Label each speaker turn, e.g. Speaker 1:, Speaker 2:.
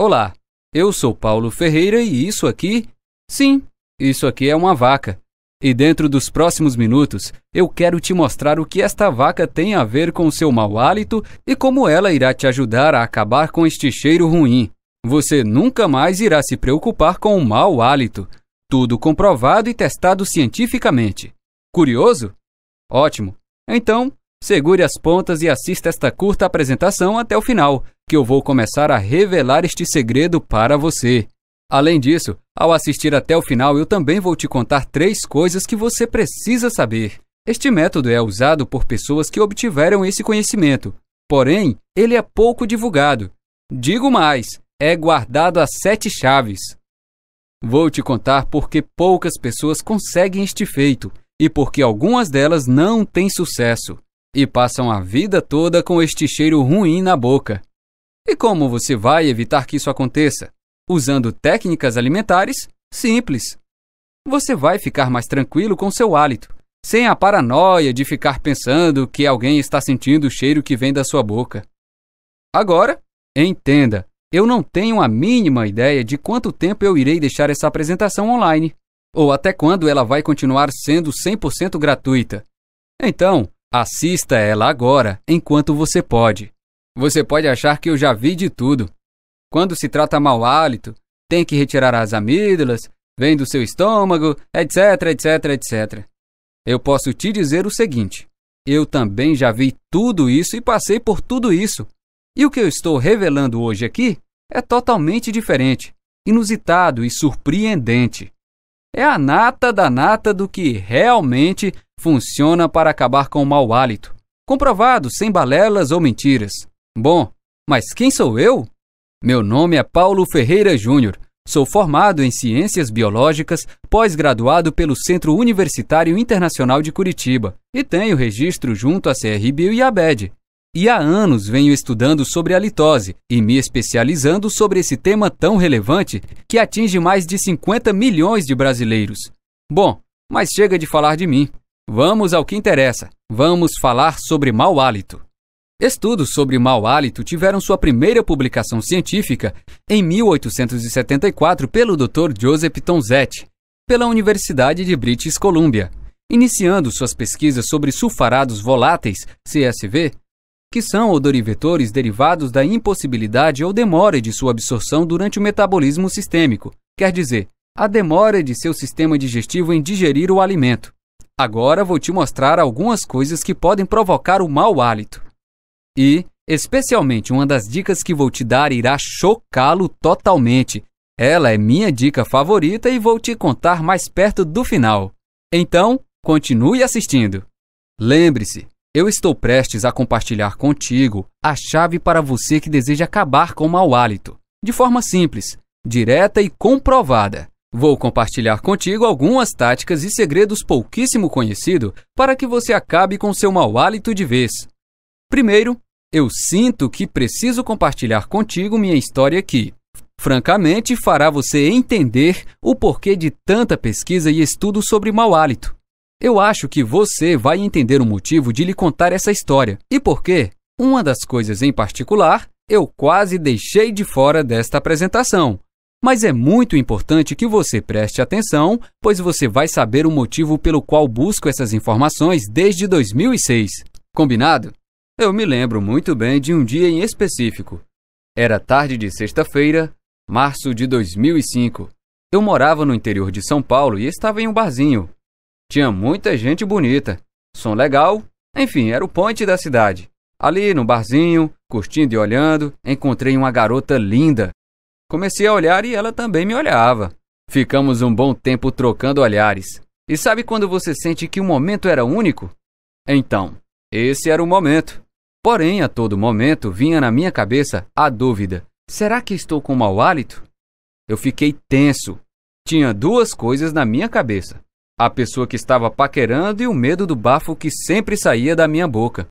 Speaker 1: Olá, eu sou Paulo Ferreira e isso aqui. Sim, isso aqui é uma vaca. E dentro dos próximos minutos, eu quero te mostrar o que esta vaca tem a ver com seu mau hálito e como ela irá te ajudar a acabar com este cheiro ruim. Você nunca mais irá se preocupar com o mau hálito. Tudo comprovado e testado cientificamente. Curioso? Ótimo! Então, segure as pontas e assista esta curta apresentação até o final que eu vou começar a revelar este segredo para você. Além disso, ao assistir até o final, eu também vou te contar três coisas que você precisa saber. Este método é usado por pessoas que obtiveram esse conhecimento, porém, ele é pouco divulgado. Digo mais, é guardado a sete chaves. Vou te contar porque poucas pessoas conseguem este feito e porque algumas delas não têm sucesso e passam a vida toda com este cheiro ruim na boca. E como você vai evitar que isso aconteça? Usando técnicas alimentares simples. Você vai ficar mais tranquilo com seu hálito, sem a paranoia de ficar pensando que alguém está sentindo o cheiro que vem da sua boca. Agora, entenda, eu não tenho a mínima ideia de quanto tempo eu irei deixar essa apresentação online, ou até quando ela vai continuar sendo 100% gratuita. Então, assista ela agora, enquanto você pode. Você pode achar que eu já vi de tudo. Quando se trata mau hálito, tem que retirar as amígdalas, vem do seu estômago, etc, etc, etc. Eu posso te dizer o seguinte: eu também já vi tudo isso e passei por tudo isso. E o que eu estou revelando hoje aqui é totalmente diferente, inusitado e surpreendente. É a nata da nata do que realmente funciona para acabar com o mau hálito, comprovado sem balelas ou mentiras. Bom, mas quem sou eu? Meu nome é Paulo Ferreira Júnior. Sou formado em Ciências Biológicas, pós-graduado pelo Centro Universitário Internacional de Curitiba e tenho registro junto à CRBio e à BED. E há anos venho estudando sobre a litose e me especializando sobre esse tema tão relevante que atinge mais de 50 milhões de brasileiros. Bom, mas chega de falar de mim. Vamos ao que interessa. Vamos falar sobre mau hálito. Estudos sobre mau hálito tiveram sua primeira publicação científica em 1874 pelo Dr. Joseph Tonzetti, pela Universidade de British Columbia, iniciando suas pesquisas sobre sulfarados voláteis, CSV, que são odorivetores derivados da impossibilidade ou demora de sua absorção durante o metabolismo sistêmico, quer dizer, a demora de seu sistema digestivo em digerir o alimento. Agora vou te mostrar algumas coisas que podem provocar o mau hálito. E, especialmente, uma das dicas que vou te dar irá chocá-lo totalmente. Ela é minha dica favorita e vou te contar mais perto do final. Então, continue assistindo. Lembre-se, eu estou prestes a compartilhar contigo a chave para você que deseja acabar com o mau hálito, de forma simples, direta e comprovada. Vou compartilhar contigo algumas táticas e segredos pouquíssimo conhecidos para que você acabe com seu mau hálito de vez. Primeiro, eu sinto que preciso compartilhar contigo minha história aqui. Francamente, fará você entender o porquê de tanta pesquisa e estudo sobre mau hálito. Eu acho que você vai entender o motivo de lhe contar essa história e por quê? uma das coisas em particular eu quase deixei de fora desta apresentação. Mas é muito importante que você preste atenção, pois você vai saber o motivo pelo qual busco essas informações desde 2006. Combinado? Eu me lembro muito bem de um dia em específico. Era tarde de sexta-feira, março de 2005. Eu morava no interior de São Paulo e estava em um barzinho. Tinha muita gente bonita, som legal, enfim, era o ponte da cidade. Ali no barzinho, curtindo e olhando, encontrei uma garota linda. Comecei a olhar e ela também me olhava. Ficamos um bom tempo trocando olhares. E sabe quando você sente que o momento era único? Então, esse era o momento. Porém, a todo momento vinha na minha cabeça a dúvida: será que estou com mau hálito? Eu fiquei tenso. Tinha duas coisas na minha cabeça: a pessoa que estava paquerando e o medo do bafo que sempre saía da minha boca.